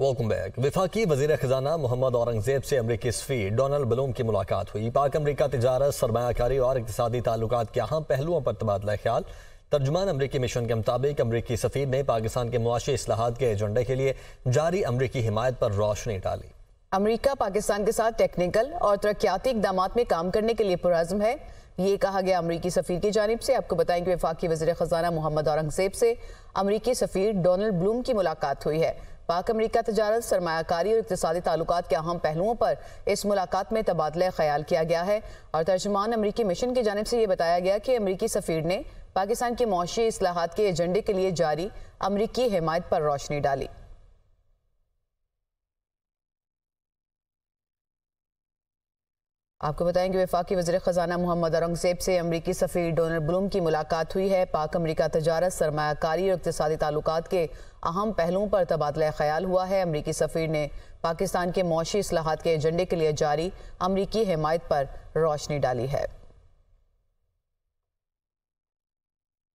welcome back विफाकी वजीर खजाना मोहम्मद औरंगजेब से अमरीकी सफ़ी डोनल्ड बलूम की मुलाकात हुई पाक अमरीका तजारत सरमाकारी और इकतदी ताल्लुक के अहम पहलुओं पर तबादला ख्याल तर्जुमान अमरीकी मिशन के मुताबिक अमरीकी सफ़ीर ने पाकिस्तान के मुआशी असलाहत के एजेंडे के लिए जारी अमरीकी हिमायत पर रोशनी डाली अमरीका पाकिस्तान के साथ टेक्निकल और तरक्याती इकदाम में काम करने के लिए पुरज़म है ये कहा गया अमरीकी सफ़ीर की जानब से आपको बताएं कि विफाकी वजी ख़जाना मोहम्मद औरंगजेब से अमरीकी सफ़ीर डोनल्ड ब्लूम की मुलाकात हुई है पाक अमरीका तजारत सरमाकारी और इकतदी ताल्लुक के अहम पहलुओं पर इस मुलाकात में तबादला ख्याल किया गया है और तर्जमान अमरीकी मिशन की जानब से ये बताया गया कि अमरीकी सफ़ीर ने पाकिस्तान की मुशी असलाहत के एजेंडे के लिए जारी अमरीकी हमायत पर रोशनी डाली आपको बताएं कि वफाकी वजी ख़जाना मोहम्मद औरंगजेब से अमरीकी सफ़ी डोनल्ड ब्लूम की मुलाकात हुई है पाक अमरीका तजारत सरमाकारी और इकतदी ताल्लुक के अहम पहलुओं पर तबादला ख्याल हुआ है अमरीकी सफ़ी ने पाकिस्तान के मौशी असलाहत के एजेंडे के लिए जारी अमरीकी हमायत पर रोशनी डाली है